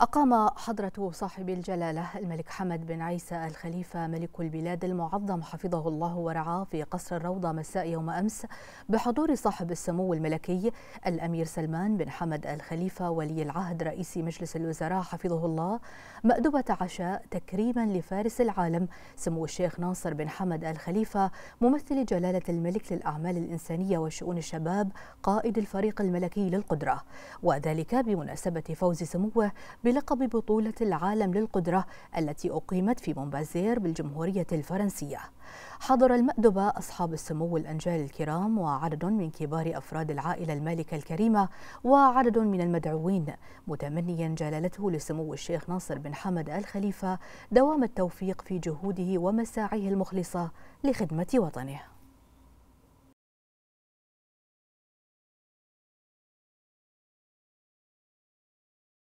أقام حضرة صاحب الجلالة الملك حمد بن عيسى الخليفة ملك البلاد المعظم حفظه الله ورعاه في قصر الروضة مساء يوم أمس بحضور صاحب السمو الملكي الأمير سلمان بن حمد الخليفة ولي العهد رئيس مجلس الوزراء حفظه الله مأدبة عشاء تكريما لفارس العالم سمو الشيخ ناصر بن حمد الخليفة ممثل جلالة الملك للأعمال الإنسانية وشؤون الشباب قائد الفريق الملكي للقدرة وذلك بمناسبة فوز سموه بلقب بطولة العالم للقدرة التي أقيمت في مونبازير بالجمهورية الفرنسية حضر المأدبة أصحاب السمو الأنجال الكرام وعدد من كبار أفراد العائلة المالكة الكريمة وعدد من المدعوين متمنيا جلالته لسمو الشيخ ناصر بن حمد الخليفة دوام التوفيق في جهوده ومساعيه المخلصة لخدمة وطنه